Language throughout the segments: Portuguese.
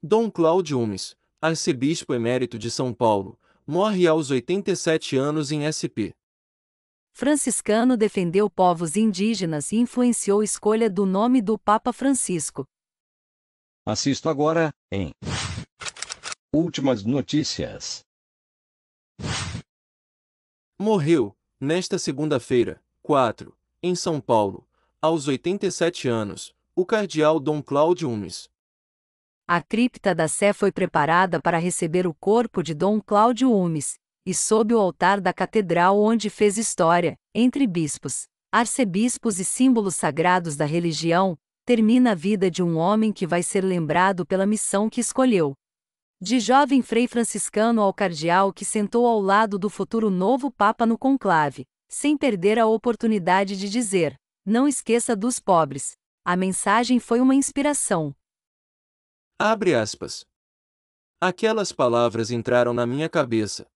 Dom Cláudio Umes, arcebispo emérito de São Paulo, morre aos 87 anos em SP. Franciscano defendeu povos indígenas e influenciou a escolha do nome do Papa Francisco. Assisto agora, em Últimas notícias. Morreu, nesta segunda-feira, 4, em São Paulo, aos 87 anos, o cardeal Dom Cláudio Umes. A cripta da Sé foi preparada para receber o corpo de Dom Cláudio Umes, e sob o altar da catedral onde fez história, entre bispos, arcebispos e símbolos sagrados da religião, termina a vida de um homem que vai ser lembrado pela missão que escolheu. De jovem frei franciscano ao cardeal que sentou ao lado do futuro novo Papa no conclave, sem perder a oportunidade de dizer: não esqueça dos pobres. A mensagem foi uma inspiração. Abre aspas. Aquelas palavras entraram na minha cabeça.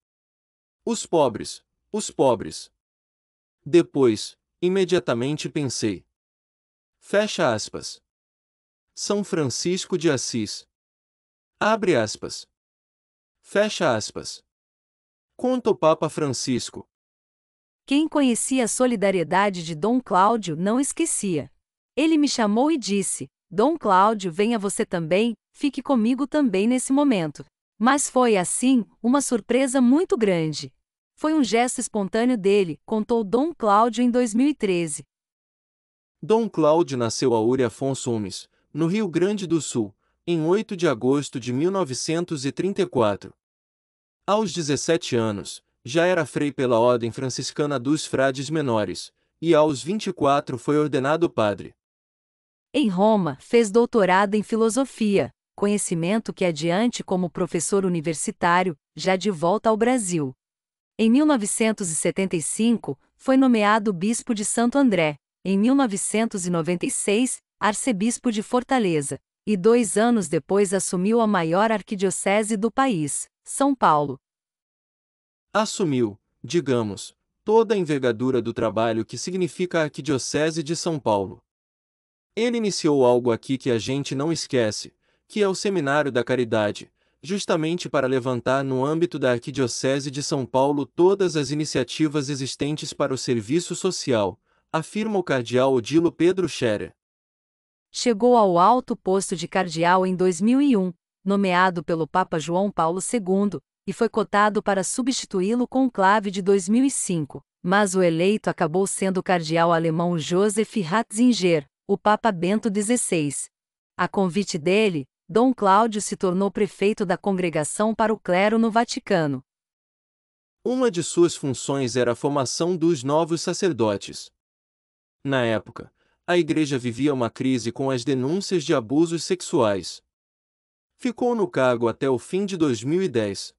Os pobres, os pobres. Depois, imediatamente pensei. Fecha aspas. São Francisco de Assis. Abre aspas. Fecha aspas. Conta o Papa Francisco. Quem conhecia a solidariedade de Dom Cláudio não esquecia. Ele me chamou e disse: Dom Cláudio, venha você também, fique comigo também nesse momento. Mas foi, assim, uma surpresa muito grande. Foi um gesto espontâneo dele, contou Dom Cláudio em 2013. Dom Cláudio nasceu a Uri Afonso Umes, no Rio Grande do Sul, em 8 de agosto de 1934. Aos 17 anos, já era frei pela Ordem Franciscana dos Frades Menores, e aos 24 foi ordenado padre. Em Roma, fez doutorado em filosofia, conhecimento que adiante como professor universitário, já de volta ao Brasil. Em 1975, foi nomeado bispo de Santo André. Em 1996, arcebispo de Fortaleza. E dois anos depois assumiu a maior arquidiocese do país, São Paulo. Assumiu, digamos, toda a envergadura do trabalho que significa a arquidiocese de São Paulo. Ele iniciou algo aqui que a gente não esquece, que é o Seminário da Caridade, justamente para levantar no âmbito da Arquidiocese de São Paulo todas as iniciativas existentes para o serviço social, afirma o cardeal Odilo Pedro Scherer. Chegou ao alto posto de cardeal em 2001, nomeado pelo Papa João Paulo II, e foi cotado para substituí-lo com o clave de 2005, mas o eleito acabou sendo o cardeal alemão Joseph Ratzinger, o Papa Bento XVI. A convite dele, Dom Cláudio se tornou prefeito da Congregação para o Clero no Vaticano. Uma de suas funções era a formação dos novos sacerdotes. Na época, a igreja vivia uma crise com as denúncias de abusos sexuais. Ficou no cargo até o fim de 2010.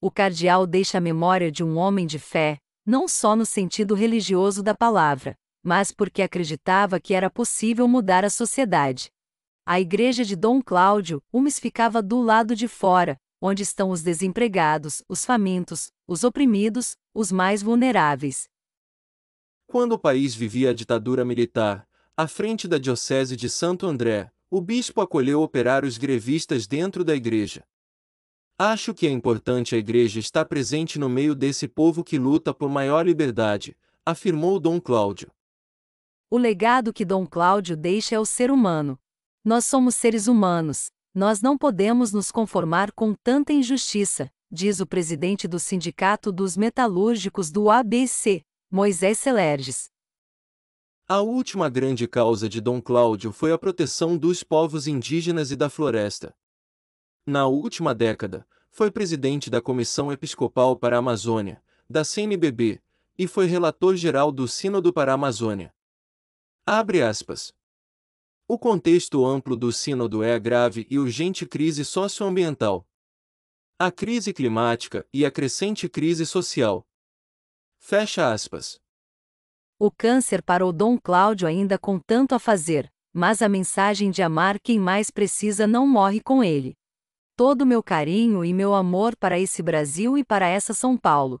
O cardeal deixa a memória de um homem de fé, não só no sentido religioso da palavra, mas porque acreditava que era possível mudar a sociedade. A igreja de Dom Cláudio, Umes ficava do lado de fora, onde estão os desempregados, os famintos, os oprimidos, os mais vulneráveis. Quando o país vivia a ditadura militar, à frente da Diocese de Santo André, o bispo acolheu operários grevistas dentro da igreja. Acho que é importante a igreja estar presente no meio desse povo que luta por maior liberdade, afirmou Dom Cláudio. O legado que Dom Cláudio deixa é o ser humano, nós somos seres humanos, nós não podemos nos conformar com tanta injustiça, diz o presidente do Sindicato dos Metalúrgicos do ABC, Moisés Selerges. A última grande causa de Dom Cláudio foi a proteção dos povos indígenas e da floresta. Na última década, foi presidente da Comissão Episcopal para a Amazônia, da CNBB, e foi relator geral do Sínodo para a Amazônia. Abre aspas. O contexto amplo do Sínodo é a grave e urgente crise socioambiental. A crise climática e a crescente crise social. Fecha aspas. O câncer parou Dom Cláudio ainda com tanto a fazer, mas a mensagem de amar quem mais precisa não morre com ele. Todo meu carinho e meu amor para esse Brasil e para essa São Paulo,